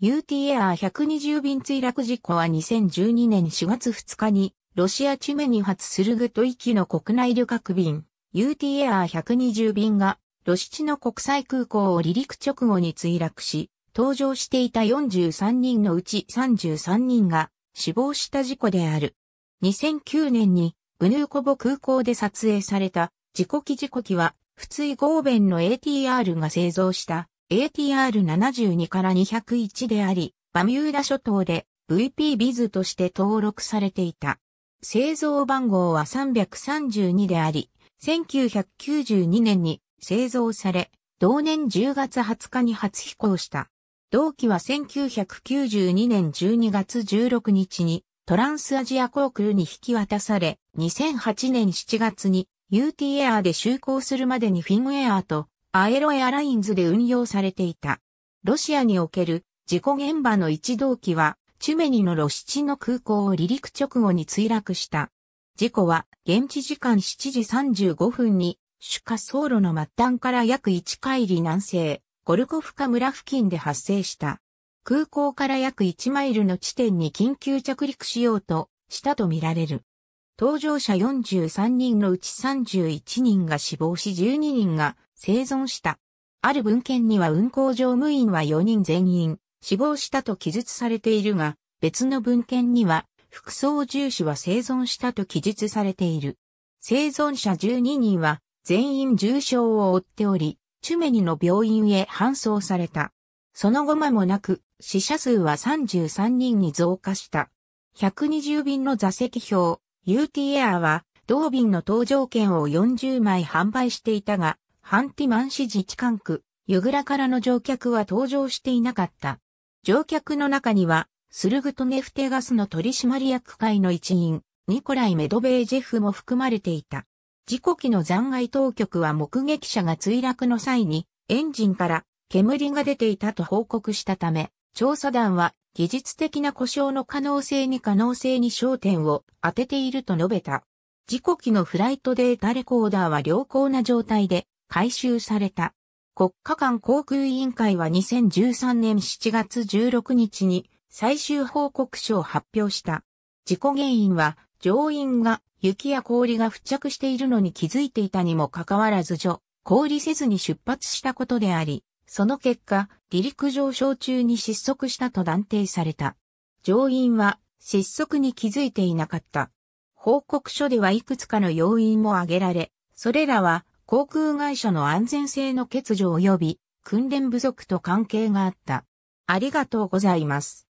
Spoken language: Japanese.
UTAR120 便墜落事故は2012年4月2日に、ロシアチ地面に発するグト行きの国内旅客便、UTAR120 便が、ロシチの国際空港を離陸直後に墜落し、搭乗していた43人のうち33人が死亡した事故である。2009年に、ウヌーコボ空港で撮影された、事故機事故機は、普通合弁の ATR が製造した ATR72 から201であり、バミューダ諸島で VP ビズとして登録されていた。製造番号は332であり、1992年に製造され、同年10月20日に初飛行した。同期は1992年12月16日にトランスアジア航空に引き渡され、2008年7月に UT エアで就航するまでにフィンエアとアエロエアラインズで運用されていた。ロシアにおける事故現場の一同機は、チュメニのロシチの空港を離陸直後に墜落した。事故は現地時間7時35分に主火走路の末端から約1海里南西、ゴルコフカ村付近で発生した。空港から約1マイルの地点に緊急着陸しようとしたとみられる。搭乗者43人のうち31人が死亡し12人が生存した。ある文献には運行乗務員は4人全員、死亡したと記述されているが、別の文献には、副操縦士は生存したと記述されている。生存者12人は、全員重傷を負っており、チュメニの病院へ搬送された。その後間もなく、死者数は33人に増加した。120便の座席表、UT エアは、同便の搭乗券を40枚販売していたが、ハンティマン市自治管区、ユグラからの乗客は登場していなかった。乗客の中には、スルグトネフテガスの取締役会の一員、ニコライ・メドベージェフも含まれていた。事故機の残骸当局は目撃者が墜落の際に、エンジンから煙が出ていたと報告したため、調査団は技術的な故障の可能性に可能性に焦点を当てていると述べた。事故機のフライトデータレコーダーは良好な状態で、回収された。国家間航空委員会は2013年7月16日に最終報告書を発表した。事故原因は乗員が雪や氷が付着しているのに気づいていたにもかかわらず除、氷せずに出発したことであり、その結果、離陸上昇中に失速したと断定された。乗員は失速に気づいていなかった。報告書ではいくつかの要因も挙げられ、それらは航空会社の安全性の欠如及び訓練不足と関係があった。ありがとうございます。